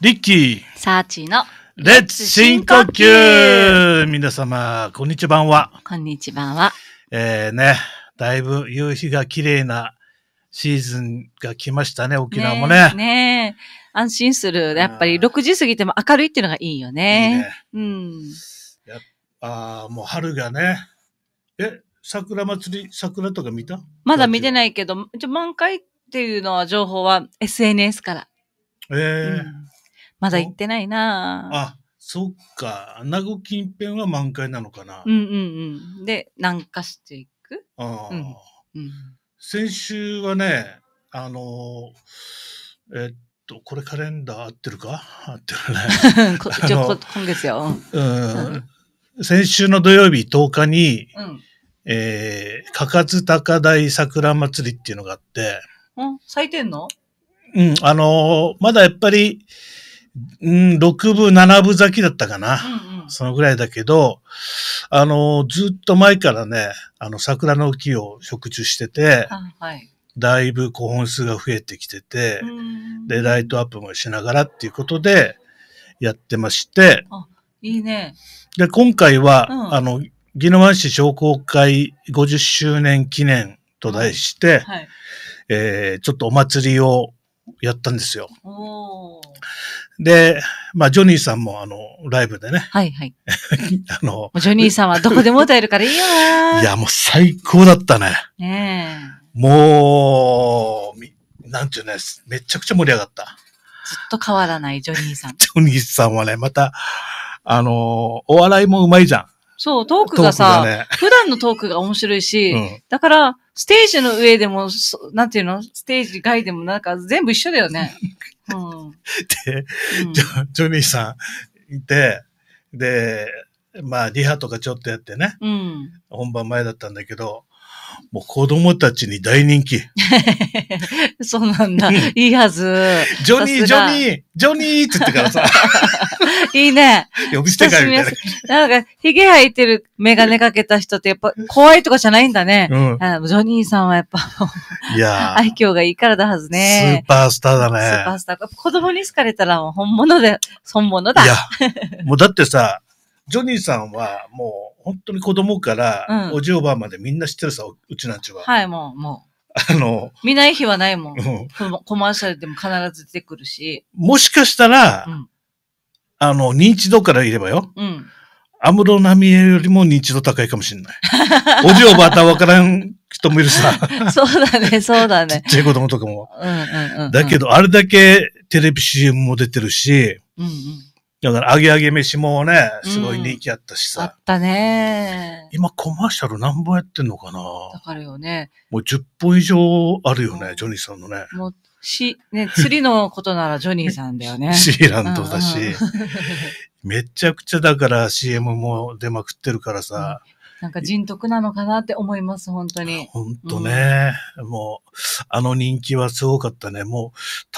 リッキー。サーチの。レッツ深呼吸皆様、こんにちは。こんにちは。えー、ね、だいぶ夕日が綺麗なシーズンが来ましたね、沖縄もね。ねね安心する。やっぱり6時過ぎても明るいっていうのがいいよね。いいねうん。やっぱ、もう春がね。え、桜祭り、桜とか見たまだ見てないけど、満開っていうのは情報は SNS から。ええーうんまだ行ってないなあ、そっか。穴子近辺は満開なのかな。うんうんうん。で、南下していく。ああ、うん先週はね、あのー、えっと、これカレンダー合ってるか合ってるね。今月よ。うん。先週の土曜日10日に、うん、えー、かかつ高台桜祭りっていうのがあって。うん咲いてんのうん、あのー、まだやっぱり、うん、6部、7部咲きだったかな。うんうん、そのぐらいだけど、あの、ずっと前からね、あの、桜の木を植樹してて、はい、だいぶ古本数が増えてきてて、で、ライトアップもしながらっていうことでやってまして、いいね。で、今回は、うん、あの、宜野湾市商工会50周年記念と題して、はいはい、えー、ちょっとお祭りをやったんですよ。で、まあ、ジョニーさんも、あの、ライブでね。はいはい。あの、ジョニーさんはどこでも歌えるからいいよないや、もう最高だったね。ねもう、なんていうね、めちゃくちゃ盛り上がった。ずっと変わらないジョニーさん。ジョニーさんはね、また、あの、お笑いもうまいじゃん。そう、トークがさ、がね、普段のトークが面白いし、うん、だから、ステージの上でも、なんていうのステージ外でもなんか全部一緒だよね。うん、で、ジョ、ジョニーさんいて、で、まあリハとかちょっとやってね、うん、本番前だったんだけど、もう子供たちに大人気。そうなんだ。いいはず。ジョニー、ジョニー、ジョニーって言ってからさ。いいね。呼び捨てかよみたいな。なんか、ゲ生えてるメガネかけた人ってやっぱ怖いとかじゃないんだね。うん、ジョニーさんはやっぱ、いや愛嬌がいいからだはずね。スーパースターだね。スーパースター。子供に好かれたらもう本物で、本物だ。いや、もうだってさ、ジョニーさんはもう、本当に子供から、おじおばあまでみんな知ってるさ、うちなんちは。はい、もう、もう。あの、見ない日はないもん。うん、コマーシャルでも必ず出てくるし。もしかしたら、うん、あの、認知度から言えばよ。うん。安室奈美恵よりも認知度高いかもしれない。おじおばあたわからん人もいるさ。そうだね、そうだね。ちっちゃい子供とかも。うんうんうん、うん、だけど、あれだけテレビ CM も出てるし、うんうん、だから、揚げ揚げ飯もね、すごい人気あったしさ。うん、あったね。今、コマーシャル何本やってんのかなだからよね。もう10本以上あるよね、ジョニーさんのね。もう、し、ね、釣りのことならジョニーさんだよね。シーランドだし。うんうん、めちゃくちゃだから CM も出まくってるからさ。うんなんか人徳なのかなって思います、本当に。本当ね、うん、もう、あの人気はすごかったね。も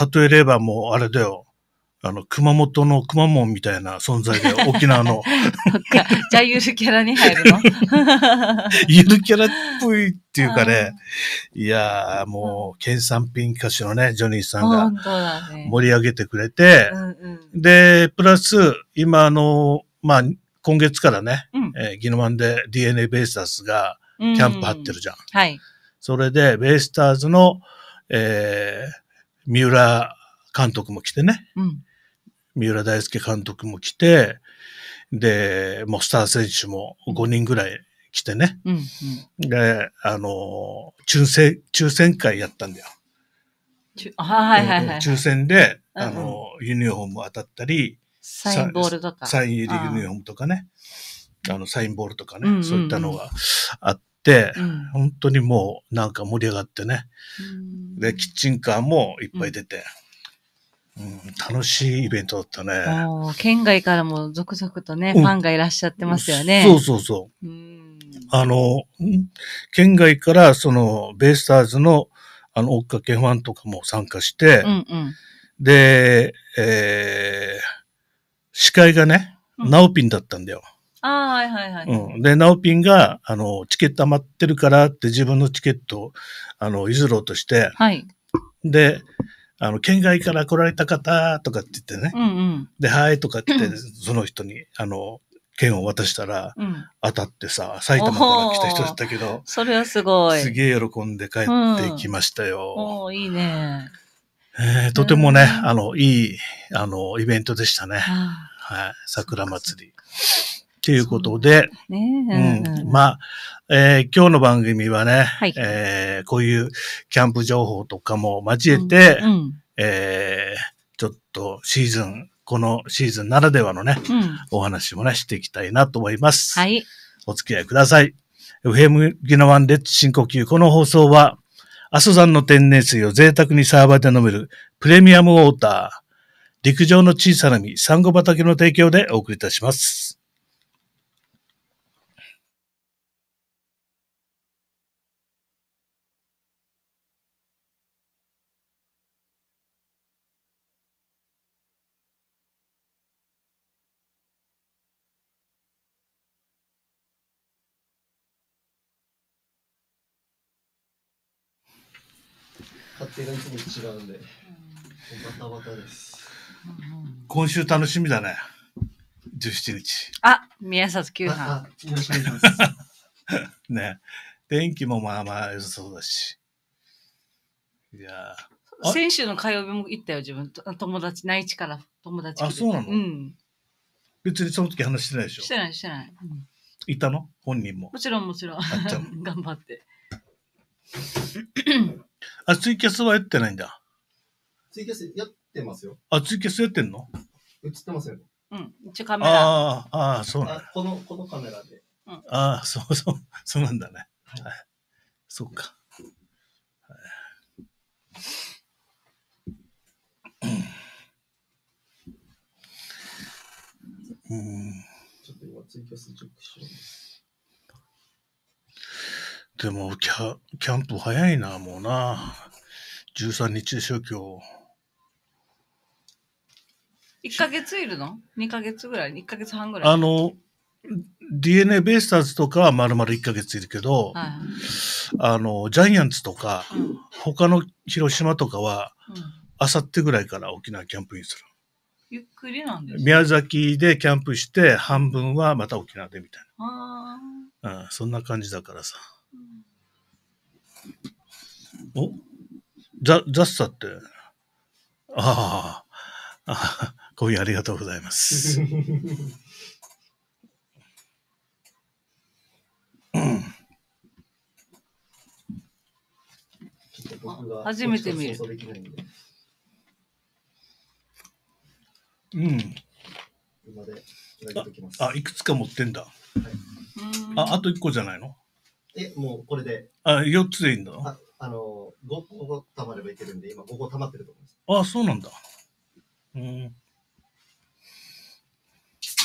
う、例えればもう、あれだよ。あの、熊本の熊門みたいな存在で、沖縄の。じゃあ、ゆるキャラに入るの ゆるキャラっぽいっていうかね、いやー、もう、県産品歌手のね、ジョニーさんが盛り上げてくれて、ねうんうん、で、プラス、今、あの、まあ、今月からね、うん、えー、ギノマンで DNA ベイスターズがキャンプ張ってるじゃん。うんうん、はい。それで、ベイスターズの、えー、三浦監督も来てね、うん三浦大輔監督も来て、で、もうスター選手も5人ぐらい来てね。うんうん、で、あの、抽選、抽選会やったんだよ。はいはいはい、抽選で、うん、あの、ユニフォーム当たったり、サインボールとか。サイン入りユニフォームとかね。あの、サインボールとかね、うんうんうん、そういったのがあって、うん、本当にもうなんか盛り上がってね。で、キッチンカーもいっぱい出て。楽しいイベントだったね。県外からも続々とね、ファンがいらっしゃってますよね。そうそうそう。うあの、県外からそのベイスターズのあの追っかけファンとかも参加して、うんうん、で、えー、司会がね、ナオピンだったんだよ。ああ、はいはいはい。うん、で、ナオピンが、あの、チケット余ってるからって自分のチケットを、あの、譲ろうとして、はい。で、あの、県外から来られた方とかって言ってね、うんうん、で、はいとかって、その人に、あの、券を渡したら、当たってさ、埼玉から来た人だったけど、それはすごい。すげえ喜んで帰ってきましたよ。うん、おいいね。えー、とてもね、あの、いい、あの、イベントでしたね。はい、桜祭り。っていうことで、ねうん、まあ、えー、今日の番組はね、はい、えー、こういうキャンプ情報とかも交えて、うんうん、えー、ちょっとシーズン、このシーズンならではのね、うん、お話もね、していきたいなと思います。はい。お付き合いください。FM ギノワンレッツ深呼吸。この放送は、阿蘇山の天然水を贅沢にサーバーで飲めるプレミアムウォーター、陸上の小さな実、サンゴ畑の提供でお送りいたします。手がいつも違うんで、バタバタです。今週楽しみだね。17日。あ、宮里久さん。ね。天気もまあまあ良さそうだし。いや先週の火曜日も行ったよ、自分。友達、内地から友達あ、そうなのうん。別にその時話してないでしょしてない、してない。うんいたの本人も。もちろんもちろん。頑張って。あ、ツイキャスはやってないんだ。ツイキャスやってますよ。あ、ツイキャスやってんの映ってますよね。うん。一カメラ。ああ、ああ、そうなんだ。あこの、このカメラで。ああ、そうそう、そうなんだね。はい。そうか。はい。うん。ちょっと今ツイキャスチェックしよう。でもキャ、キャンプ早いな、もうな。13日でしょ、今日。1ヶ月いるの ?2 ヶ月ぐらい ?1 ヶ月半ぐらいあの、DNA ベイスターズとかは丸々1ヶ月いるけど、はい、あの、ジャイアンツとか、うん、他の広島とかは、あさってぐらいから沖縄キャンプインする。ゆっくりなんです、宮崎でキャンプして、半分はまた沖縄でみたいな。うん、そんな感じだからさ。おザザッサって、ああ、あコーヒーありがとうございます。初めて見る。うん。ああ、いくつか持ってんだ。はい、あ、あと一個じゃないのえ、もうこれで。あ、四つでいいんだ。あの、5個溜まればいけるんで、今5個溜まってると思います。ああ、そうなんだ。うん。ちょ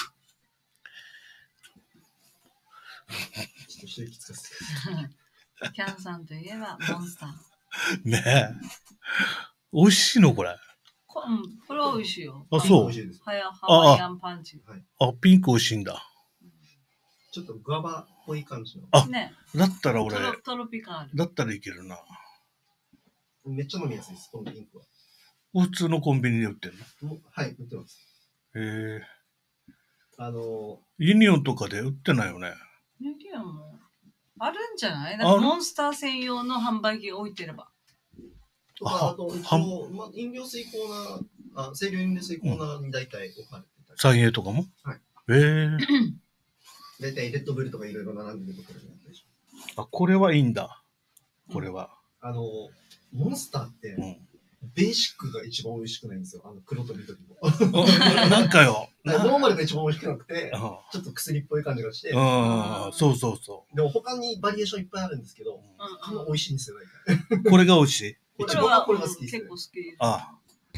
っと収益つかせて。キャンさんといえばモンスター。ねえ。美味しいのこれ。こん、これは美味しいよ。あ、そう。はや、ハワイアンパンチ。はい、あ、ピンク美味しいんだ。ちょっとグアバっぽい感じの。あ、ね、だったら俺トロ、トロピカル。だったらいけるな。めっちゃ飲みやすいです、このリンクは。普通のコンビニで売ってるのはい、売ってます。へえ。あのユニオンとかで売ってないよね。ユニオンもあるんじゃないなんかモンスター専用の販売機置いてれば。とか、あと、飲料水コーナー、あ清涼飲料水コーナーに大体置かれてたり。三栄とかもはい。えー。大体レッドブルとかいろいろ並んでるところにあったでしょ。あ、これはいいんだ。これは。あの、モンスターって、うんベーシックが一番美味しくないんですよ。あの、黒と緑も。なんかよ。ノーマルが一番美味しくなくて、ちょっと薬っぽい感じがして。ああ、そうそうそう。でも他にバリエーションいっぱいあるんですけど、あの美味しいんですよ、これが美味しい。一番これが好きです、結構好き。ああ。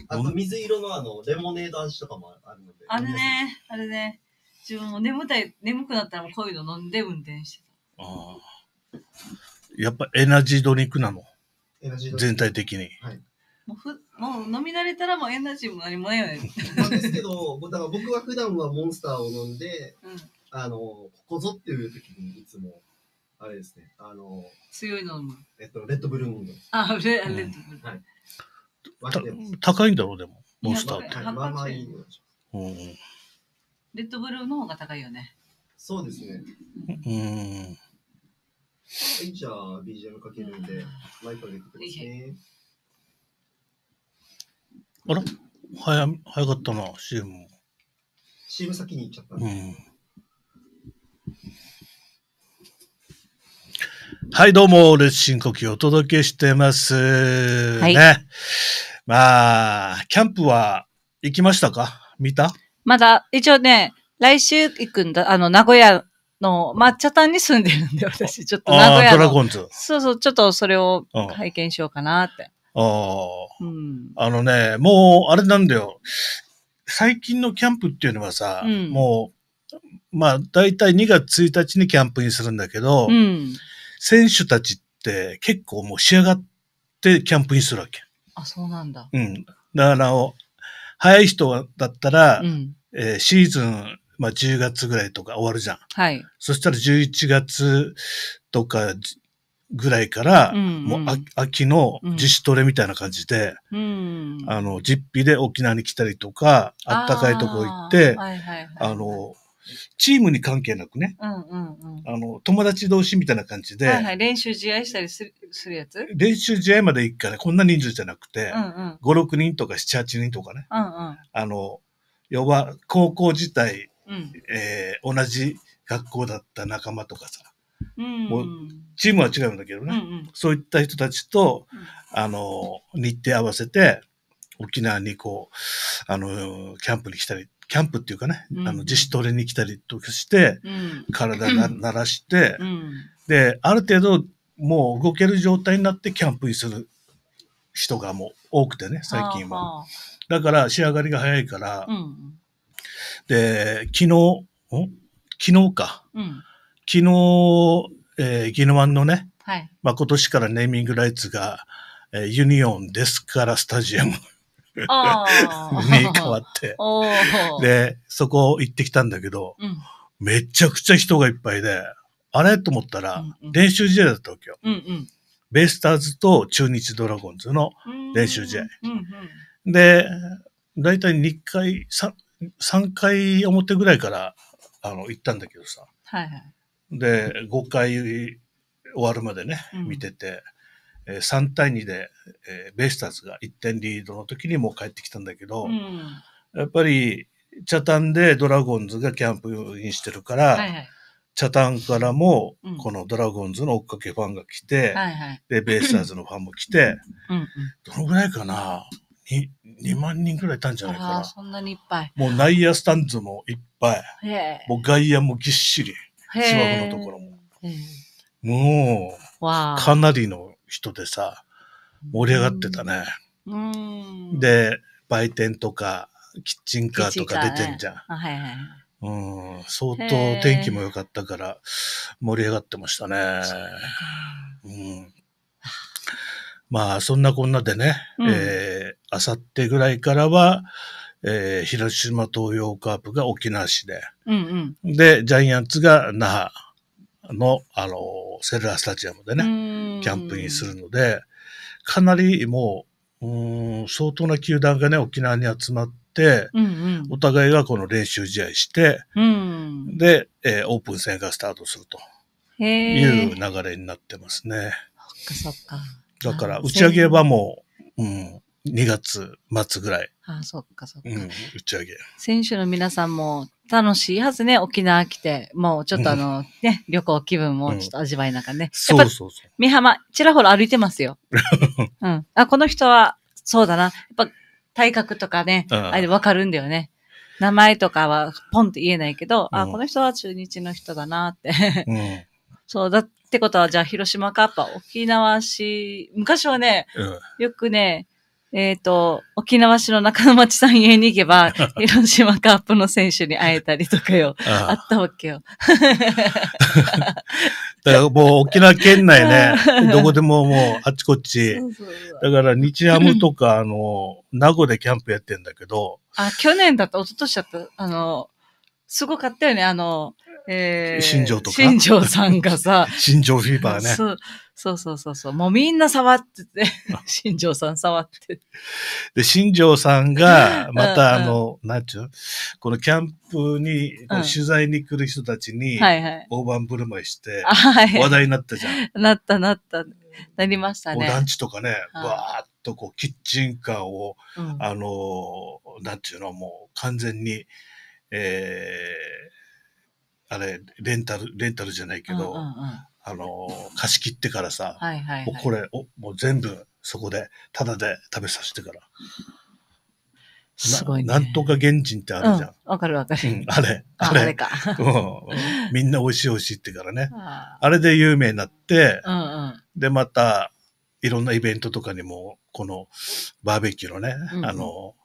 あと水色のあの、レモネード味とかもあるので。あるね、あるね。自分も眠たい、眠くなったらこういうの飲んで運転してた。ああ。やっぱエナジードリンクなの。エナジードリンク全体的に。はい。もうふもう飲み慣れたらもうエナジーも何もないよね。なんですけど、だから僕は普段はモンスターを飲んで、うん。あの、ここぞっていう時にいつも、あれですね、あの、強いのも。えっと、レッドブルームーあ、レレッドブル。た分けてま高いんだろう、でも、モンスターっいて。まあまあいいんうん。レッドブルーの方が高いよね。そうですね。うん。はい、じゃあ BGM かけるんで、イてくださいあら早早かったな、CM も。CM 先に行っちゃったうん。はい、どうも、列ン呼吸をお届けしてます。はいね。まあ、キャンプは行きましたか見たまだ、一応ね、来週行くんだ、あの、名古屋の抹茶店に住んでるんで、私、ちょっと名古屋ドラゴンズ。そうそう、ちょっとそれを拝見しようかなって。ああ、うん。あのね、もう、あれなんだよ。最近のキャンプっていうのはさ、うん、もう、まあ、大体2月1日にキャンプにするんだけど、うん、選手たちって結構もう仕上がってキャンプにするわけ。あ、そうなんだ。うん。だから、早い人だったら、うん、えー、シーズン、まあ、10月ぐらいとか終わるじゃん。はい。そしたら11月とかぐらいから、うんうん、もう秋の自主トレみたいな感じで、うん、あの、実費で沖縄に来たりとか、あったかいとこ行って、あはいはいはい、あの、チームに関係なくね、うんうんうん、あの、友達同士みたいな感じで、はいはい、練習試合したりするするやつ練習試合まで行くから、ね、こんな人数じゃなくて、うんうん、5、6人とか7、8人とかね、うんうん、あの、要は高校自体、うん、えー、同じ学校だった仲間とかさ、うん、もうチームは違うんだけどね、うんうん、そういった人たちと、あの、日程合わせて、沖縄にこう、あの、キャンプに来たりキャンプっていうかね、うん、あの、自主トレに来たりとかして、うん、体が鳴 らして、うん、で、ある程度、もう動ける状態になってキャンプにする人がもう多くてね、最近は。だから仕上がりが早いから、で、昨日、昨日か。昨日、えー、ギノワンのね、はい、まあ今年からネーミングライツが、えー、ユニオンですからスタジアム。に変わって。で、そこ行ってきたんだけど、うん、めちゃくちゃ人がいっぱいで、あれと思ったら、うんうん、練習試合だったわけよ。うんうん、ベイスターズと中日ドラゴンズの練習試合。うんうん、で、だいたい2回、3, 3回表ぐらいから、あの、行ったんだけどさ。はいはい、で、5回終わるまでね、見てて、え3対2で、えー、ベイスターズが1点リードの時にもう帰ってきたんだけど、うん、やっぱり、タンでドラゴンズがキャンプインしてるから、はいはいからも、このドラゴンズの追っかけファンが来て、うんで、ベイスターズのファンも来て、うんうん、どのぐらいかな2、2万人ぐらいいたんじゃないかな。そんなにいっぱい。もう内野スタンズもいっぱい。もう外野もぎっしり。芝生のところも。もう、かなりの人でさ、盛り上がってたね。で、売店とか、キッチンカーとか出てんじゃん。ね、はいはい。うん、相当天気も良かったから盛り上がってましたね。うん、まあそんなこんなでね、あさってぐらいからは、えー、広島東洋カープが沖縄市で、うんうん、でジャイアンツが那覇のあのセルラースタジアムでね。キャンプにするので、かなりもう、うん、相当な球団がね、沖縄に集まって、うんうん、お互いがこの練習試合して、うん、で、えー、オープン戦がスタートするという流れになってますね。そっかそっか。だから、打ち上げ場も、うん、2月末ぐらい。ああ、そっかそっか、うん、打ち上げ。選手の皆さんも楽しいはずね、沖縄来て、もうちょっとあの、うん、ね、旅行気分もちょっと味わいながらね。そうそうそう。美浜、ちらほら歩いてますよ。うん。あ、この人は、そうだな。やっぱ、体格とかね、あれわかるんだよね。名前とかはポンって言えないけど、うん、あ、この人は中日の人だなってうん、そう、だってことは、じゃあ広島カッパ、沖縄市、昔はね、うん、よくね、えっ、ー、と、沖縄市の中野町さん家に行けば、広島カープの選手に会えたりとかよ、あったわけよ。だからもう沖縄県内ね、どこでももうあっちこっち。そうそうだから日ハムとか、あの、名護でキャンプやってんだけど。あ、去年だった、一昨年だった、あの、すごかったよね、あの、えー、新庄とか。新庄さんがさ。新庄フィーバーね。そう。そうそうそうそう。もうみんな触ってて、新庄さん触って。で、新庄さんが、またあの、うんうん、なんちゅうこのキャンプに、取材に来る人たちに、大盤振る舞いして、話題になったじゃん。なったなった。なりましたね。団地とかね、わーっとこう、キッチンカーを、うん、あの、なんちゅうの、もう完全に、えー、あれ、レンタル、レンタルじゃないけど、うんうんうんあの、貸し切ってからさ、はいはいはい、これを、もう全部そこで、ただで食べさせてから。すごい、ね、なんとか原人ってあるじゃん。わ、うん、かるわかる、うん。あれ、あれ。あれか、うん。みんな美味しい美味しいってからね。あれで有名になって、うんうん、で、また、いろんなイベントとかにも、このバーベキューのね、うんあの、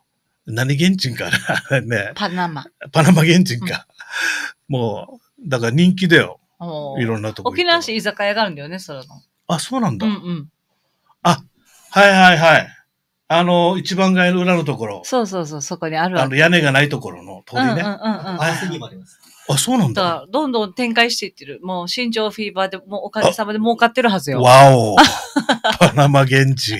何原人かな ね。パナマ。パナマ原人か。もう、だから人気だよ。いろんなとこ沖縄市居酒屋があるんだよね、それの。あ、そうなんだ。うんうん。あ、はいはいはい。あの、一番街の裏のところ。そうそうそう、そこにあるあの、屋根がないところの通りね。うんうんうん、うん。あ、そうなんだ。だどんどん展開していってる。もう、新庄フィーバーで、もうおかげさまで儲かってるはずよ。わお パナマ現地。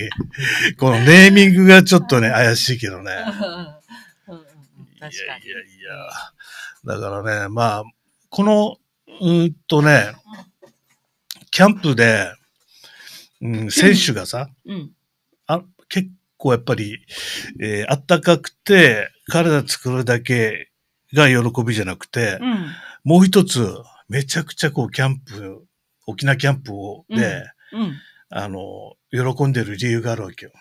このネーミングがちょっとね、怪しいけどね。うんうん、確かに。いやいやいや。だからね、まあ、このうんとね、キャンプで、うん、選手がさ、うん、あ結構やっぱり、えー、あったかくて、体作るだけが喜びじゃなくて、うん、もう一つ、めちゃくちゃこう、キャンプ、沖縄キャンプをで、うん、あの、喜んでる理由があるわけよ。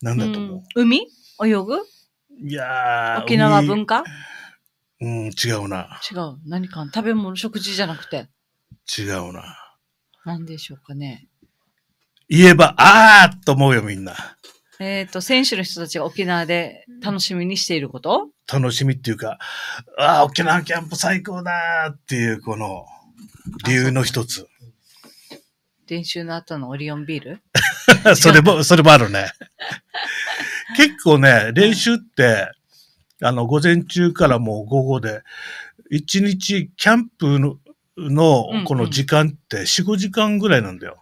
なんだと思う、海泳ぐいや沖縄文化うん、違うな。違う。何か食べ物、食事じゃなくて。違うな。何でしょうかね。言えば、あーと思うよ、みんな。えっ、と、選手の人たちが沖縄で楽しみにしていること楽しみっていうか、ああ、沖縄キャンプ最高だっていう、この、理由の一つ。練習の後のオリオンビール それも、それもあるね。結構ね、練習って、あの、午前中からもう午後で、一日キャンプの、のこの時間って4、5時間ぐらいなんだよ。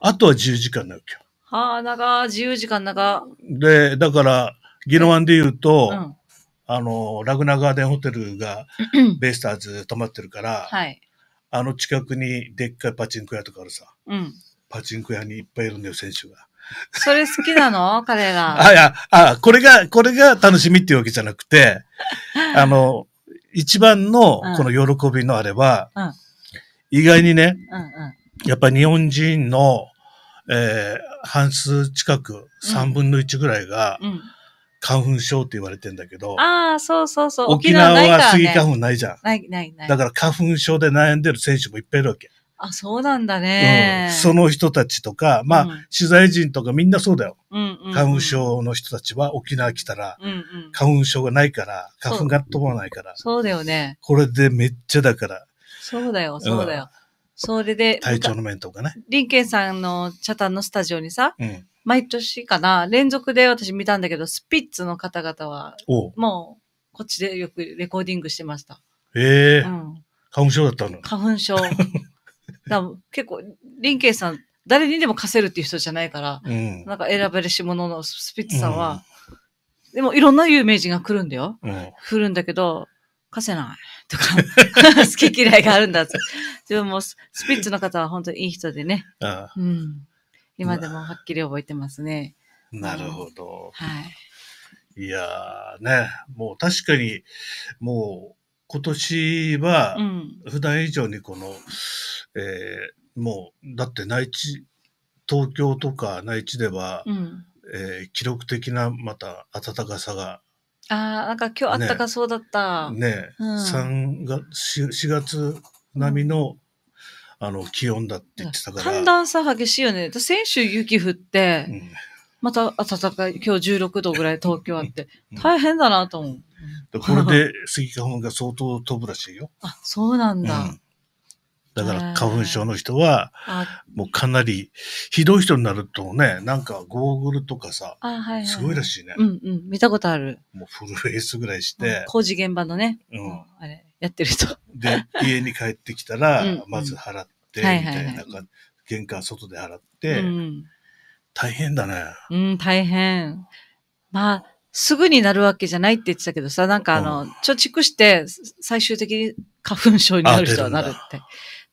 あとは10時間だよ、今日。はあ、長、自由時間長。で、だから、ギノワンで言うと、うん、あの、ラグナガーデンホテルが、ベイスターズ泊まってるから、はい、あの近くにでっかいパチンコ屋とかあるさ、うん、パチンコ屋にいっぱいいるんだよ、選手が。それ好きなの 彼が。あ、いや、あ、これが、これが楽しみっていうわけじゃなくて、あの、一番のこの喜びのあれは、うん、意外にね、うんうん、やっぱり日本人の、えー、半数近く、3分の1ぐらいが、花粉症って言われてんだけど。ああ、そうそうそう。沖縄はスギ花粉ないじゃん。ない、ない、ない。だから花粉症で悩んでる選手もいっぱいいるわけ。あ、そうなんだね、うん。その人たちとか、まあ、うん、取材人とかみんなそうだよ。うんうん、花粉症の人たちは沖縄来たら、うんうん、花粉症がないから、花粉が飛ばないからそ。そうだよね。これでめっちゃだから。そうだよ、そうだよ。それで、体調の面とかね。林健さんのチャタンのスタジオにさ、毎年かな、連続で私見たんだけど、スピッツの方々は、もう、こっちでよくレコーディングしてました。ええー、花粉症だったの花粉症。だ結構、林慶さん、誰にでも貸せるっていう人じゃないから、うん、なんか選べるし者のスピッツさんは、うん、でもいろんな有名人が来るんだよ。うん、来るんだけど、貸せないとか、好き嫌いがあるんだって。でもスピッツの方は本当にいい人でね。ああうん、今でもはっきり覚えてますね。なるほど。はい。いやーね、もう確かに、もう今年は、普段以上にこの、うん、えー、もう、だって内地、東京とか内地では、うん、えー、記録的なまた暖かさがああ、なんか今日あったかそうだった。ねね、うん、3月4、4月並みの、うん、あの、気温だって言ってたから。寒暖差激しいよね。先週雪降って、うん、また暖かい、今日16度ぐらい東京あって、大変だなと思う。でこれでスギ花粉が相当飛ぶらしいよ。あ、そうなんだ。うんだから花粉症の人は、もうかなりひどい人になるとね、なんかゴーグルとかさ、はいはい、すごいらしいね。うんうん、見たことある。もうフルフェイスぐらいして。工事現場のね、うん、あれ、やってる人。で、家に帰ってきたら、まず払って、みたいな感じ、玄関外で払って、うん、大変だね。うん、大変。まあ、すぐになるわけじゃないって言ってたけどさ、なんかあの、貯蓄して最終的に花粉症になる人はなるって。だ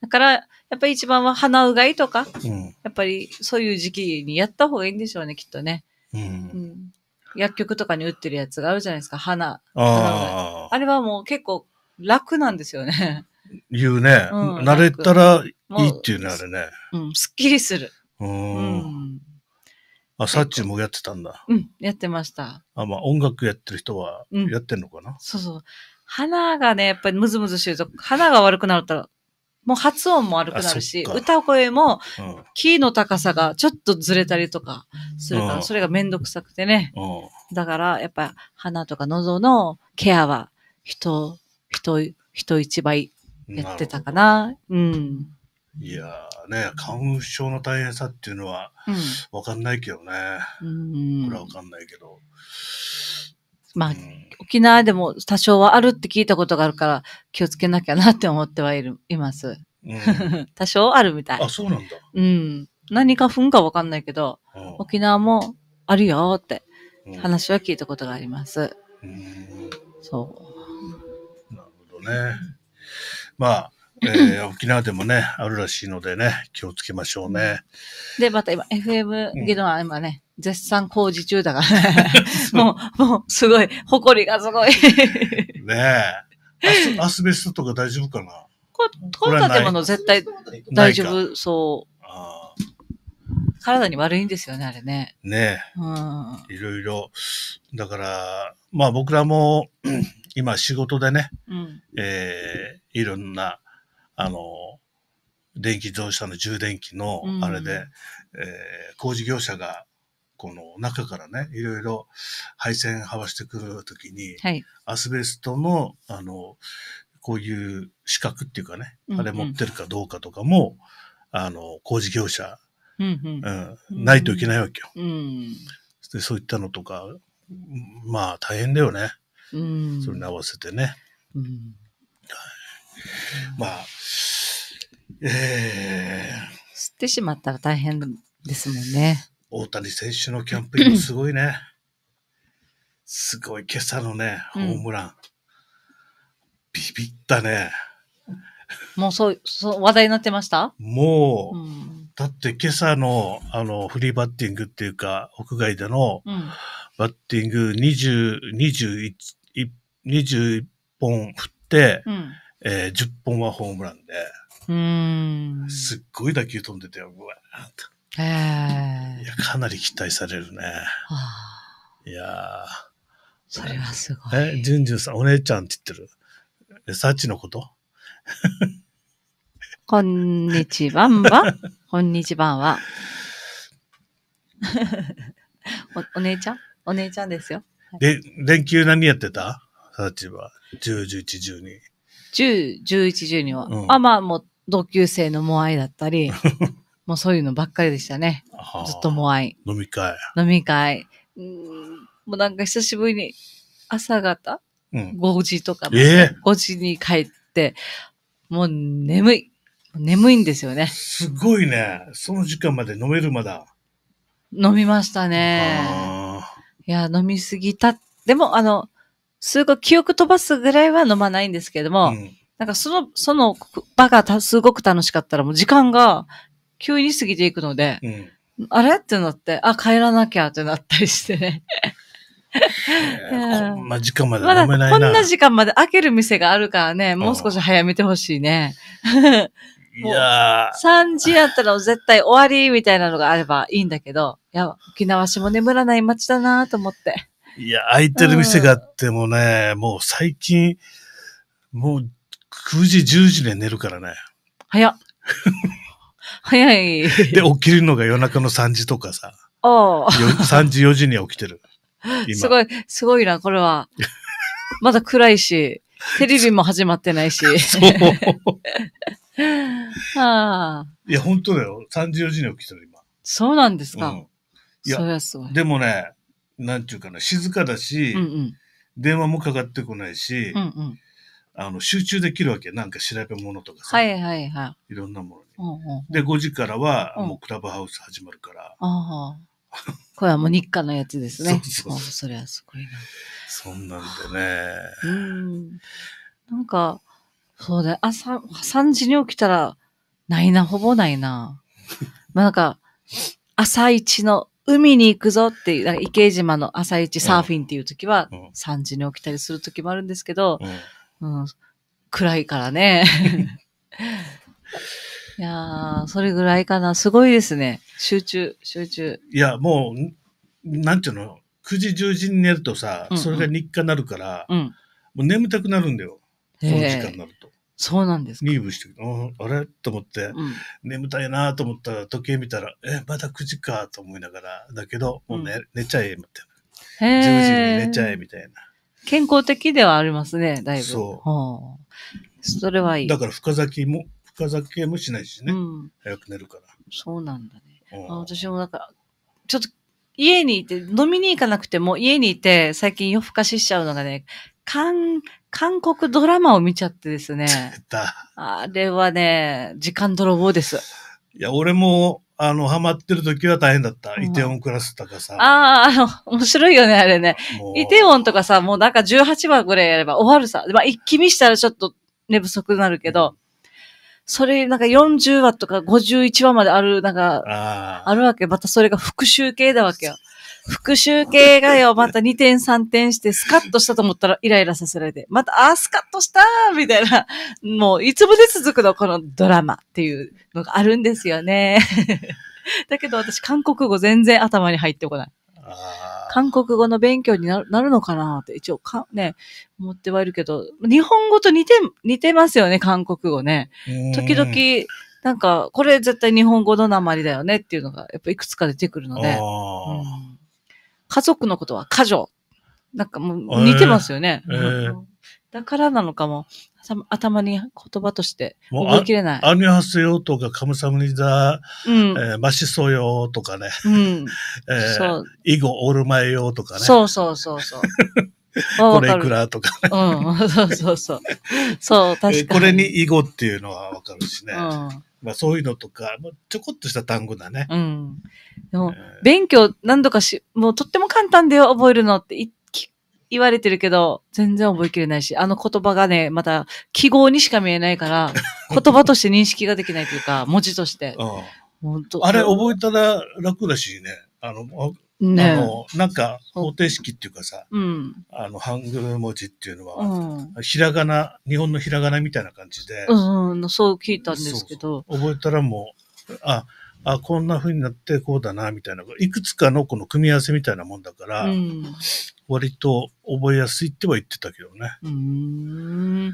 だから、やっぱり一番は鼻うがいとか、うん、やっぱりそういう時期にやった方がいいんでしょうね、きっとね。うん、うん薬局とかに売ってるやつがあるじゃないですか、鼻。ああれはもう結構楽なんですよね。言うね。うん、慣れたらいいっていうね、あれね。うん、すっきりする。うん。あ、サッチもやってたんだ。うん、やってました。あ、まあ音楽やってる人はやってんのかな、うん、そうそう。鼻がね、やっぱりムズムズしてると、鼻が悪くなると、もう発音も悪くなるし、歌声も、キーの高さがちょっとずれたりとかするから、うん、それがめんどくさくてね。うん、だから、やっぱ鼻とか喉のケアは人、人、人一倍やってたかな。うん。いやね、花粉症の大変さっていうのは、わかんないけどね。うん、これはわかんないけど。まあ、うん、沖縄でも多少はあるって聞いたことがあるから、気をつけなきゃなって思ってはいる、います。うん、多少あるみたい。あ、そうなんだ。うん。何か粉かわかんないけど、沖縄もあるよって話は聞いたことがあります。うん、そう。なるほどね。まあ、えー、沖縄でもね、あるらしいのでね、気をつけましょうね。で、また今、FM ゲドは今ね、うん、絶賛工事中だから、ね、もう、もう、すごい、誇りがすごいねえ。アスベストとか大丈夫かなここの建物絶対大丈夫そう。体に悪いんですよね、あれね。ねえ。うん。いろいろ。だから、まあ僕らも、今仕事でね、うん、えー、いろんなあの、電気自動車の充電器の、あれで、うん、えー、工事業者が、この中からね、いろいろ配線はわしてくるときに、はい、アスベストの、あの、こういう資格っていうかね、うんうん、あれ持ってるかどうかとかも、あの、工事業者、うんうんうん、ないといけないわけよ、うん、で。そういったのとか、まあ大変だよね。うん、それに合わせてね。うんはいまあ、ええー。知ってしまったら大変ですもんね。大谷選手のキャンプインすごいね。すごい、今朝のね、ホームラン。うん、ビビったね。もうそう、そう、話題になってましたもう、うん、だって今朝の、あの、フリーバッティングっていうか、屋外での、バッティング20、21、21本振って、うんえー、10本はホームランで、うんすっごい打球飛んでて、うわーっと。えいや、かなり期待されるね。いやそれはすごい。え、じゅんじゅんさん、お姉ちゃんって言ってる。え、サチのこと こんにちはんは。こんにちはんは。おお姉ちゃんお姉ちゃんですよ。はい、で、連休何やってたサチは。10、11、12。10、11、12は、うん、あ、まあもう同級生のモアイだったり、もうそういうのばっかりでしたね。ずっとモアイ。飲み会。飲み会。うん、もうなんか久しぶりに朝方、うん、5時とか、えー、5時に帰って、もう眠い。眠いんですよね。すごいね。その時間まで飲めるまだ。飲みましたね。いや、飲みすぎた。でも、あの、すごい記憶飛ばすぐらいは飲まないんですけども、うん、なんかその、その場がすごく楽しかったらもう時間が急に過ぎていくので、うん、あれってなって、あ、帰らなきゃってなったりしてね。こんな時間まで飲めないな、ま、こんな時間まで開ける店があるからね、もう少し早めてほしいね。いや3時やったら絶対終わりみたいなのがあればいいんだけど、いや、沖縄市も眠らない街だなと思って。いや、空いてる店があってもね、もう最近、もう9時、10時で寝るからね。早っ。早い。で、起きるのが夜中の3時とかさ。お3時、4時に起きてる。すごい、すごいな、これは。まだ暗いし、テレビも始まってないし。そう。は あ。いや、本当だよ。3時、4時に起きてる、今。そうなんですか。うん、いや、そすごい。でもね、なんていうかな、静かだし、うんうん、電話もかかってこないし、うんうん、あの、集中できるわけ。なんか調べ物とかさ。はいはいはい。いろんなものに。うんうん、で、5時からは、もうクラブハウス始まるから。あこれはもう日課のやつですね。そうそうそれはすごいな。そんなんでね。うん。なんか、そうだ、朝、3時に起きたら、ないな、ほぼないな。まあなんか、朝一の海に行くぞっていう、池島の朝一サーフィンっていう時は、3時に起きたりする時もあるんですけど、うん、うん、暗いからね。いやそれぐらいかな。すごいですね。集中、集中。いや、もう、なんていうの ?9 時、10時に寝るとさ、うんうん、それが日課になるから、うん、もう眠たくなるんだよ。その時間になると。そうなんですか。リーブして、あれと思って、うん、眠たいなと思ったら時計見たら、え、まだ9時かと思いながら、だけど、もううん、寝ちゃえ、みたいな。10時に寝ちゃえ、みたいな。健康的ではありますね、だいぶ。そう。はあ、それはいい。だから深酒も、深酒もしないしね。うん、早く寝るから。そうなんだね。あ、私もなんか、ちょっと、家にいて、飲みに行かなくても、家にいて、最近夜更かししちゃうのがね、韓、韓国ドラマを見ちゃってですね。あれはね、時間泥棒です。いや、俺も、あの、ハマってる時は大変だった。うん、イテウォンクラスとかさ。ああ、あの、面白いよね、あれね。イテウォンとかさ、もうなんか18話ぐらいやれば終わるさ。まあ、一気見したらちょっと寝不足になるけど、それ、なんか40話とか51話まである、なんか、ああるわけ。またそれが復讐系だわけよ。復讐系がよ、また2点3点して、スカッとしたと思ったらイライラさせられて、また、あ、スカッとしたみたいな、もう、いつまで続くの、このドラマっていうのがあるんですよね。だけど私、韓国語全然頭に入ってこない。韓国語の勉強になるのかなって一応か、ね、思ってはいるけど、日本語と似て、似てますよね、韓国語ね。時々、なんか、これ絶対日本語のりだよねっていうのが、やっぱいくつか出てくるので。うん家族のことは家女。なんかもう似てますよね。えー、だからなのかも。頭に言葉として覚えきれない。アニュハスヨとかカムサムニザ、うん、えー、マシソヨとかね。うん、えー、イゴオールマエヨとかね。そうそうそうそう。これいくらとか、ね。うん、そうそうそう。そう、確かに。これに囲碁っていうのはわかるしね。うんまあそういうのとか、ちょこっとした単語だね。うん。でも、勉強何度かし、もうとっても簡単で覚えるのってい言われてるけど、全然覚えきれないし、あの言葉がね、また記号にしか見えないから、言葉として認識ができないというか、文字として。あああれ覚えたら楽だしね。あの、ね、あのなんか方程式っていうかさ、うん、あのハングル文字っていうのは、うん、ひらがな日本のひらがなみたいな感じで、うんうん、そう聞いたんですけど覚えたらもうああこんなふうになってこうだなみたいないくつかのこの組み合わせみたいなもんだから、うん、割と覚えやすいっては言ってたけどね。うん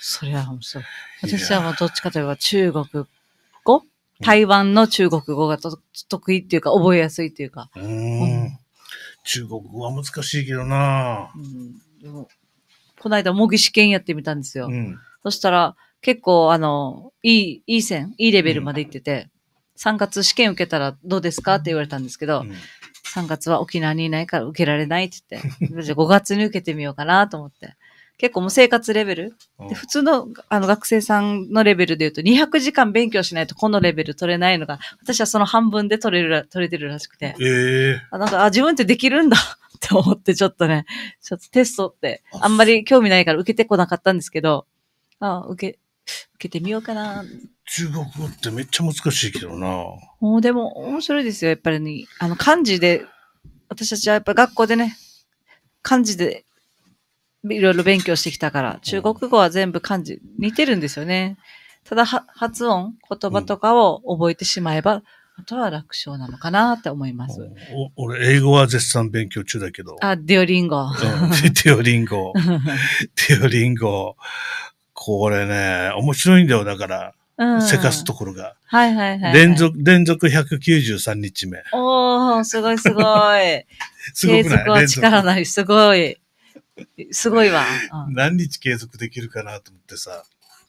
そりゃ面白い。私はどっちかといえば中国語台湾の中国語がと得意っていうか、覚えやすいっていうか。うん。中国語は難しいけどな、うん、この間模擬試験やってみたんですよ。うん、そしたら、結構、あの、いい、いい線、いいレベルまで行ってて、うん、3月試験受けたらどうですかって言われたんですけど、うん、3月は沖縄にいないから受けられないって言って、5 月に受けてみようかなと思って。結構もう生活レベル、うん、普通のあの学生さんのレベルで言うと200時間勉強しないとこのレベル取れないのが私はその半分で取れる取れてるらしくて、えー、あなんかあ自分ってできるんだ って思ってちょっとねちょっとテストってあんまり興味ないから受けてこなかったんですけどあ受け受けてみようかな中国語ってめっちゃ難しいけどなもうでも面白いですよやっぱり、ね、あの漢字で私たちはやっぱ学校でね漢字でいろいろ勉強してきたから、中国語は全部漢字、似てるんですよね。ただ、発音、言葉とかを覚えてしまえば、あとは楽勝なのかなって思います。お俺、英語は絶賛勉強中だけど。あ、デオリンゴ。デオリンゴ。デオリンゴ。これね、面白いんだよ、だから。うん、せかすところが。はいはいはい、はい、連続、連続193日目。おー、すごいすごい。すごい。継続は力ない、すごい。すごいわ。うん、何日継続できるかなと思ってさ。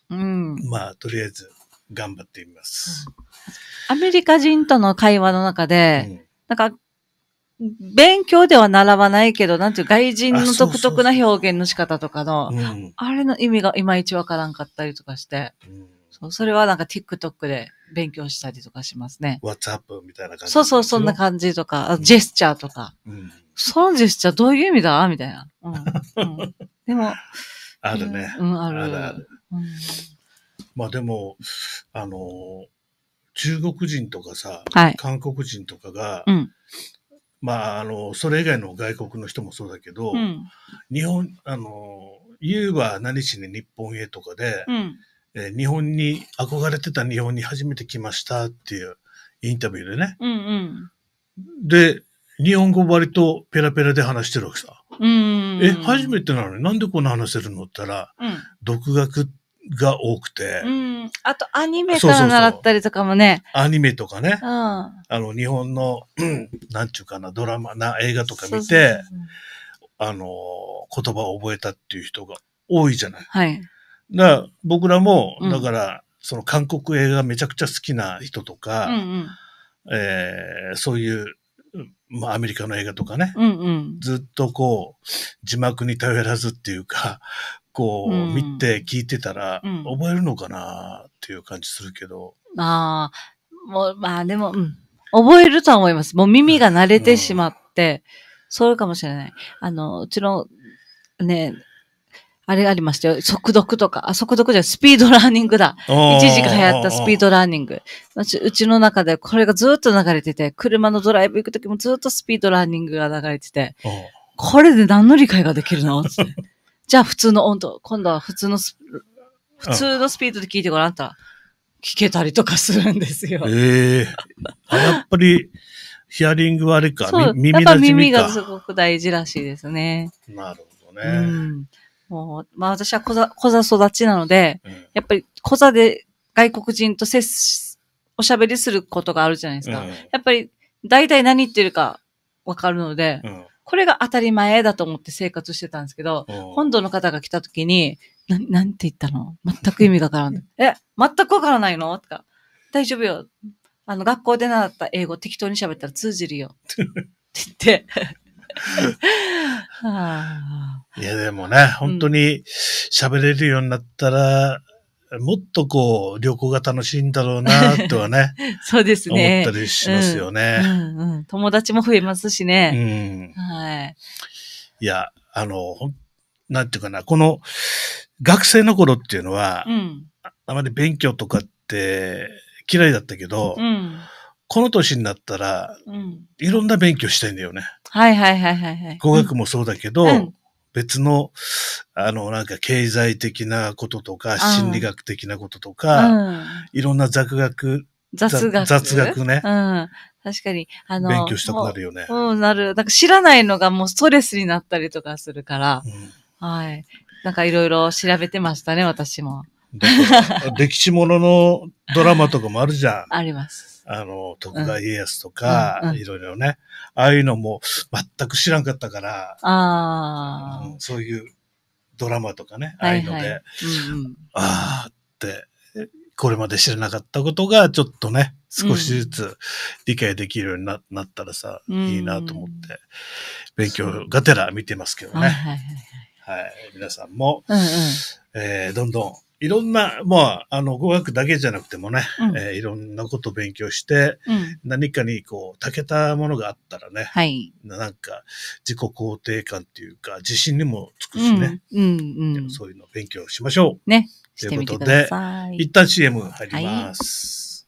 うん。まあ、とりあえず頑張ってみます。アメリカ人との会話の中で、うん、なんか、勉強では習わないけど、なんていう外人の独特な表現の仕方とかの、あれの意味がいまいちわからんかったりとかして。そう、それはなんか TikTok で勉強したりとかしますね。WhatsApp みたいな感じ。そうそう、そんな感じとか、ジェスチャーとか。うん、そのジちスどういう意味だみたいな。うん。うん、でも。あるね。うん、ある。あるある。まあでも、あの、中国人とかさ、はい、韓国人とかが、うん、まあ、あの、それ以外の外国の人もそうだけど、うん、日本、あの、言うは何しに日本へとかで、えー、日本に、憧れてた日本に初めて来ましたっていうインタビューでね。うんうん、で、日本語割とペラペラで話してるわけさ。え、初めてなのになんでこんな話せるのったら、うん、独学が多くて。うん。あと、アニメから習ったりとかもね。そうそうそうアニメとかね。うん、あの、日本の、なんちゅうかな、ドラマな、映画とか見て、あの、言葉を覚えたっていう人が多いじゃない。はい。だ僕らも、だから、その韓国映画めちゃくちゃ好きな人とか、うんうん、えー、そういうまあ、アメリカの映画とかね、うんうん、ずっとこう、字幕に頼らずっていうか、こう、見て聞いてたら、覚えるのかなっていう感じするけど。うん、ああ、もう、まあでも、うん、覚えるとは思います。もう耳が慣れてしまって、うん、そうかもしれない。あの、うちの、ね、あれありましたよ。速読とか。あ、速読じゃスピードラーニングだ。一時期流行ったスピードラーニング。うちうちの中でこれがずっと流れてて、車のドライブ行くときもずっとスピードラーニングが流れてて、これで何の理解ができるのって。じゃあ普通の音と、今度は普通のス、普通のスピードで聞いてごらんた。聞けたりとかするんですよ。ええー、やっぱり、ヒアリングはあれか、そう耳が。やっぱ耳がすごく大事らしいですね。なるほどね。うんもう、まあ私は小座、小座育ちなので、やっぱり小座で外国人と接し、おしゃべりすることがあるじゃないですか。うん、やっぱり、大体何言ってるかわかるので、うん、これが当たり前だと思って生活してたんですけど、本土の方が来た時に、な、なんて言ったの全く意味がわからない。え、全くわからないのとか、大丈夫よ。あの、学校で習った英語適当に喋ったら通じるよ。って言って いや、でもね、本当に喋れるようになったら、うん、もっとこう、旅行が楽しいんだろうな、とはね。そうですね。思ったりしますよね、うんうんうん、友達も増えますしね。うん、はい。いや、あの、なんていうかな、この、学生の頃っていうのは、うん、あまり勉強とかって嫌いだったけど、この年になったら、いろんな勉強したいんだよね。はいはいはいはい。語学もそうだけど、うん、別の、あの、なんか経済的なこととか、心理学的なこととか、うん、いろんな雑学、雑学。雑学ね。うん。確かに、あの、勉強したくなるよね。うん、なる。なんか知らないのがもうストレスになったりとかするから、うん、はい。なんかいろいろ調べてましたね、私も。歴史もののドラマとかもあるじゃん。あります。あの、徳川家康とか、いろいろね。ああいうのも全く知らんかったから、ああ。そういうドラマとかね、ああいうので、うんああって、これまで知らなかったことが、ちょっとね、少しずつ理解できるようにな,、ったらさ、うん、いいなと思って、勉強がてら見てますけどね。はい、はいはい、皆さんも、うんえどんどんいろんな、まあ、あの、語学だけじゃなくてもね、うん、えー、いろんなこと勉強して、うん、何かにこう、たけたものがあったらね、はい、なんか、自己肯定感っていうか、自信にもつくしね、うんうんうん、そういうの勉強しましょう。ね。ということで、一旦 CM 入ります。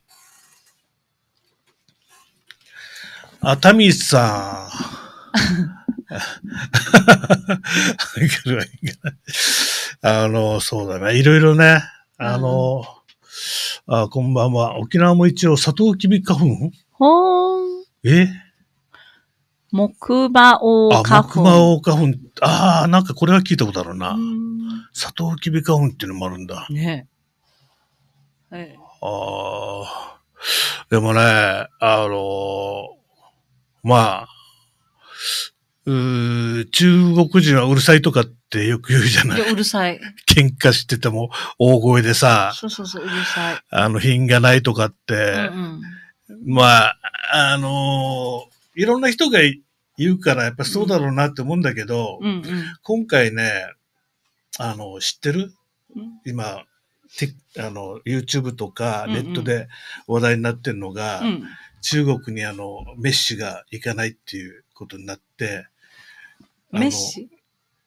はい、熱海さん。あ、あ、あ、あ、あ、あ、あ、い。あの、そうだね。いろいろね、あの、うん、あこんばんは。沖縄も一応、サトウキビ花粉ほーん。え木馬王花粉。あ、木馬王花粉。ああ、なんかこれは聞いたことあるな。サトウキビ花粉っていうのもあるんだ。ねはい。ああ。でもね、あのー、まあ、中国人はうるさいとかってよく言うじゃないいうるさい。喧嘩してても大声でさ、そうそうそう、うるさい。あの、品がないとかって、うんうん、まあ、あのー、いろんな人が言うから、やっぱそうだろうなって思うんだけど、うんうんうん、今回ね、あの、知ってる、うん、今、あの、YouTube とかネットで話題になってるのが、うんうん、中国にあの、メッシが行かないっていうことになって、メッシ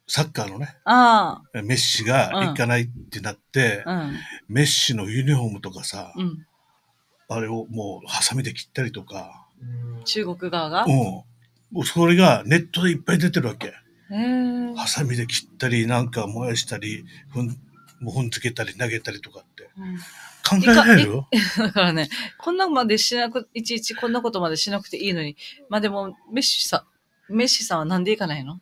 サッカーのね、あメッシが行かないってなって、うん、メッシのユニフォームとかさ、うん、あれをもうハサミで切ったりとか。中国側がうん。それがネットでいっぱい出てるわけ。ハサミで切ったり、なんか燃やしたり、ふん、もうふんつけたり投げたりとかって。うん考えられる だからね、こんなまでしなく、いちいちこんなことまでしなくていいのに。まあでも、メッシさん、メッシさんはなんで行かないの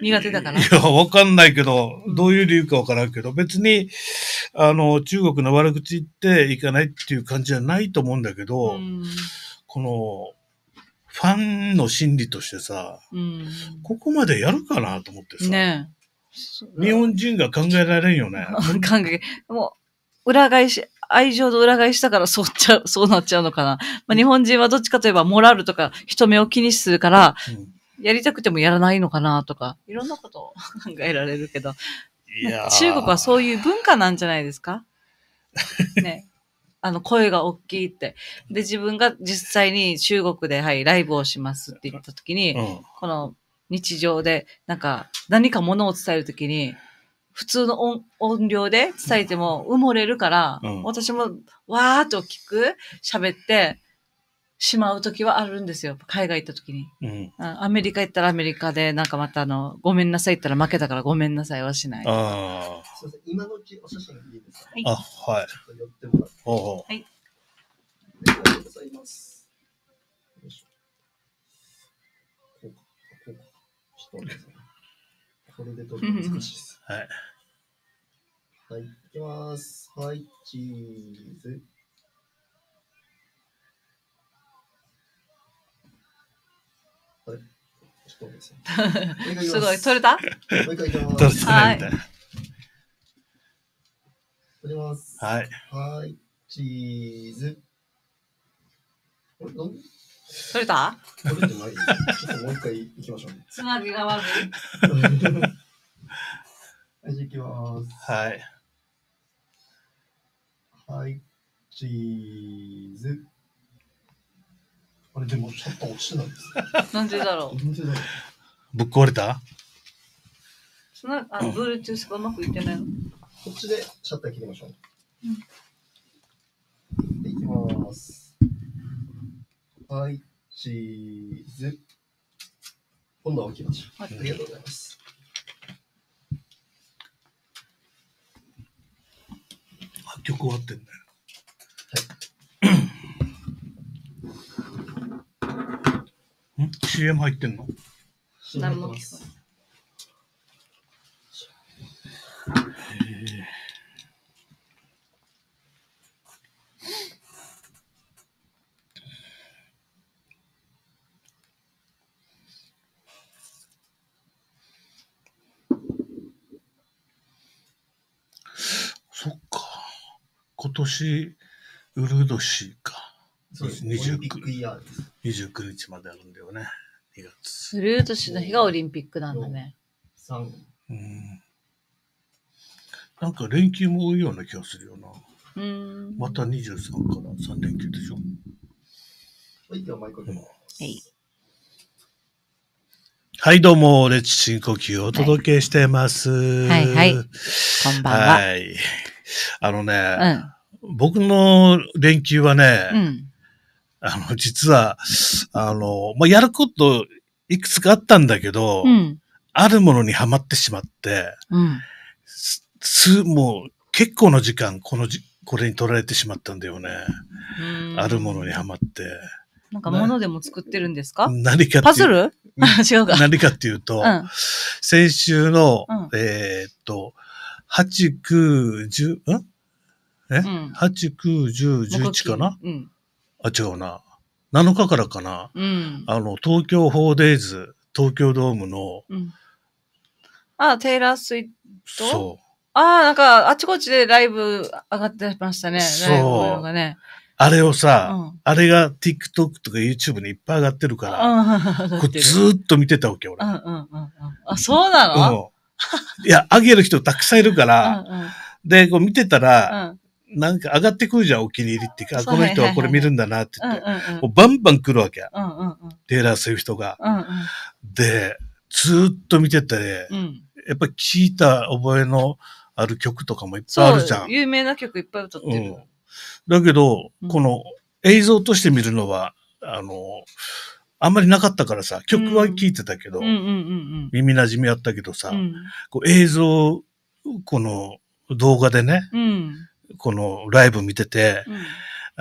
苦手だからいや、わかんないけど、どういう理由かわからんけど、別に、あの、中国の悪口言っていかないっていう感じじゃないと思うんだけど、うん、この、ファンの心理としてさ、うん、ここまでやるかなと思ってさ、ね、日本人が考えられんよね。考え、もう、裏返し、愛情の裏返したからそうちゃう、そうなっちゃうのかな。まあ、日本人はどっちかといえばモラルとか人目を気にするから、うんやりたくてもやらないのかなとか、いろんなことを 考えられるけど、中国はそういう文化なんじゃないですか ね。あの、声が大きいって。で、自分が実際に中国で、はい、ライブをしますって言った時に、うん、この日常で、なんか、何かものを伝える時に、普通の音音量で伝えても埋もれるから、うん、私もわーっと聞く、喋って、しまう時はあるんですよ。海外行った時に。うん、アメリカ行ったらアメリカで、なんかまたあの、ごめんなさい言ったら負けたからごめんなさいはしない。ああ。すみません、今のうちお写真いいですか、はい、あ、はい。ってもらって。はい。ありがとうございます。よいしょ。こうか、こうか。ちょっとこれで撮るの難しいです。はい。はい、いきます。はい、チーズ。すご い、取れた取れたみたいな。はい。はい、チーズ。取れた取れてない。ちょっともう一回いきましょう、つなぎが悪い。はい、じゃあいきます。はい。はい、チーズ。あれでもちょっと落ちてたんです。なんでだろう。なんでだろう。ぶっ壊れたそのあの、Bluetooth がうまくいってないのこっちでシャッター切りましょう。うん、できます。はい、チーズ。今度は起きましょう。はい、ありがとうございます。あ、曲終わってんだよ。はい。?CM 入ってんの何も聞こえそっか。今年、うる年か。そうです。オリンピックイヤーです。29日まであるんだよね。2月。すルート氏の日がオリンピックなんだね。3。うん。なんか連休も多いような気がするよな。うん。また23から3連休でしょ。はい、ではマイクではい。はい、どうも、レッチ深呼吸をお届けしてます。はい、はい、はい、こんばんは。はい。あのね、うん、僕の連休はね、うん、あの、実は、あの、まあ、やることいくつかあったんだけど、うん、あるものにはまってしまって、うん、す、もう結構の時間、このじ、これに取られてしまったんだよね。あるものにはまって。なんか物でも作ってるんですか何かパズル 違うか。何かっていうと、うん、先週の、えー、っと、八九十、んえ、うん、十十一かな、うん、あ、違うな。7日からかな。うん、あの、東京ォーデイズ、東京ドームの。うん、あ、テイラー・スイートそう。ああ、なんか、あちこちでライブ上がってましたね。そう。ね、あれをさ、うん、あれが TikTok とか YouTube にいっぱい上がってるから、うん、こ ずっと見てたわけ、俺。うんうんうんうん、あ、そうなの、うん、いや、あげる人たくさんいるから、うんうん、で、こう見てたら、なんか上がってくるじゃん、お気に入りって。あ、この人はこれ見るんだなって言って。もうバンバン来るわけ。テイラー・する人が。で、ずっと見てて、やっぱ聞いた覚えのある曲とかもいっぱいあるじゃん。有名な曲いっぱい歌ってる。だけど、この映像として見るのは、あの、あんまりなかったからさ、曲は聴いてたけど、耳馴染みあったけどさ、こう映像、この動画でね、うんこのライブ見てて、うん、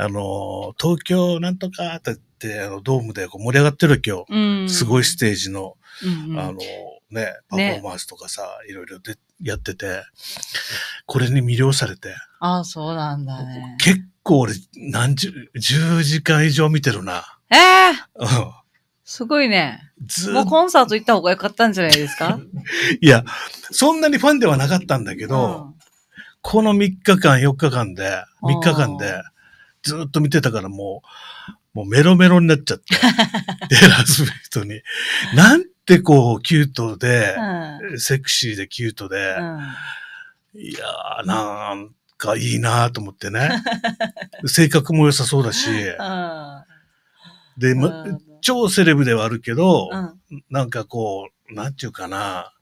あの、東京なんとかって言って、あのドームでこう盛り上がってる今日、うん、すごいステージの、うんうん、あの、ね、パフォーマンスとかさ、ね、いろいろでやってて、これに魅了されて。ああ、そうなんだね。結構俺、何十、十時間以上見てるな。ええー、すごいね。もうコンサート行った方が良かったんじゃないですか いや、そんなにファンではなかったんだけど、この3日間、4日間で、3日間で、ずっと見てたからもう、もうメロメロになっちゃって、テ ラー・スベィトに。なんてこう、キュートで、うん、セクシーでキュートで、うん、いやー、なんかいいなーと思ってね。性格も良さそうだし、で、ま、超セレブではあるけど、うん、なんかこう、なんていうかな、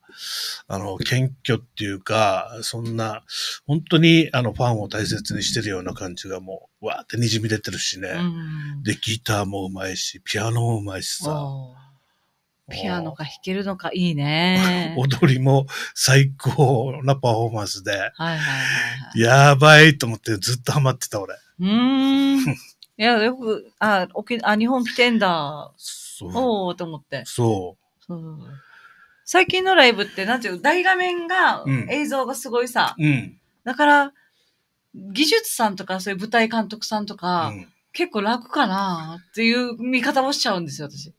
あの、謙虚っていうか、そんな、本当にあの、ファンを大切にしてるような感じがもう、わーって滲み出てるしね。で、ギターもうまいし、ピアノもうまいしさ。ピアノが弾けるのかいいね。踊りも最高なパフォーマンスで。はいはいはい、やばいと思ってずっとハマってた俺。うん。いや、よく、あ、沖あ日本来てんだ。そう。おおと思って。そう。そう最近のライブって、なんていう大画面が、映像がすごいさ、うん。だから、技術さんとか、そういう舞台監督さんとか、うん結構楽かなっていう見方もしちゃうんですよ、私。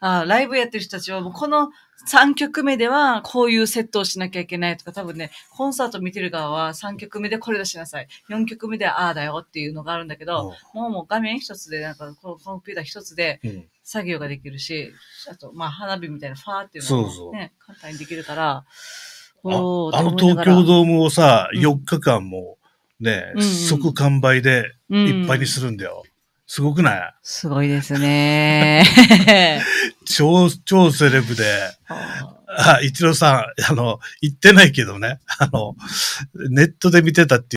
あライブやってる人たちは、この3曲目ではこういうセットをしなきゃいけないとか、多分ね、コンサート見てる側は3曲目でこれ出しなさい。4曲目でああだよっていうのがあるんだけど、もうもう画面一つで、なんかこのコンピューター一つで、うん作業ができるし、あと、まあ、花火みたいなファーっていうのも、ね、そうそう簡単にできるから、ああの東京ドームをさ、4日間もね、うん即完売でいっぱいにするんだよ。うん、すごくないすごいですね。超、超セレブで。あ、一郎さん、あの、言ってないけどね、あの、ネットで見てたっていう。